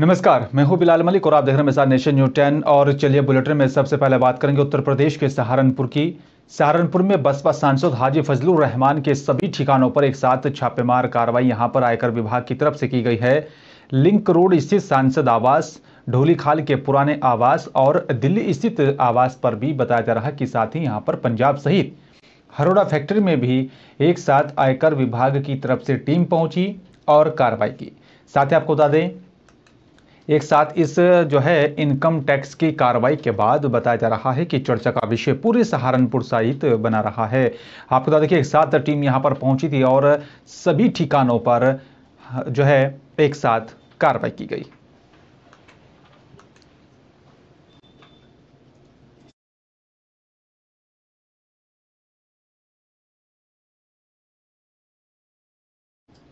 नमस्कार मैं हूं बिलाल मलिक और आप देख रहे हैं नेशन न्यूज टेन और चलिए बुलेटिन में सबसे पहले बात करेंगे उत्तर प्रदेश के सहारनपुर की सहारनपुर में बसपा सांसद हाजी फजलुर रहमान के सभी ठिकानों पर एक साथ छापेमार कार्रवाई यहां पर आयकर विभाग की तरफ से की गई है लिंक रोड स्थित सांसद आवास ढोली खाल के पुराने आवास और दिल्ली स्थित आवास पर भी बताया जा रहा है कि साथ ही यहाँ पर पंजाब सहित हरोड़ा फैक्ट्री में भी एक साथ आयकर विभाग की तरफ से टीम पहुंची और कार्रवाई की साथ ही आपको बता दें एक साथ इस जो है इनकम टैक्स की कार्रवाई के बाद बताया जा रहा है कि चर्चा का विषय पूरे सहारनपुर सहित बना रहा है आपको बता देखिए एक साथ टीम यहां पर पहुंची थी और सभी ठिकानों पर जो है एक साथ कार्रवाई की गई